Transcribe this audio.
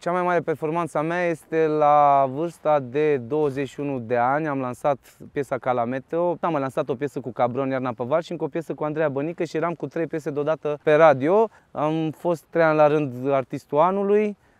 Cea mai mare performanță a mea este la vârsta de 21 de ani. Am lansat piesa Calameteo. Am lansat o piesă cu Cabron Iarna Păvar și încă o piesă cu Andreea Bănică și eram cu trei piese deodată pe radio. Am fost trei ani la rând artistul anului.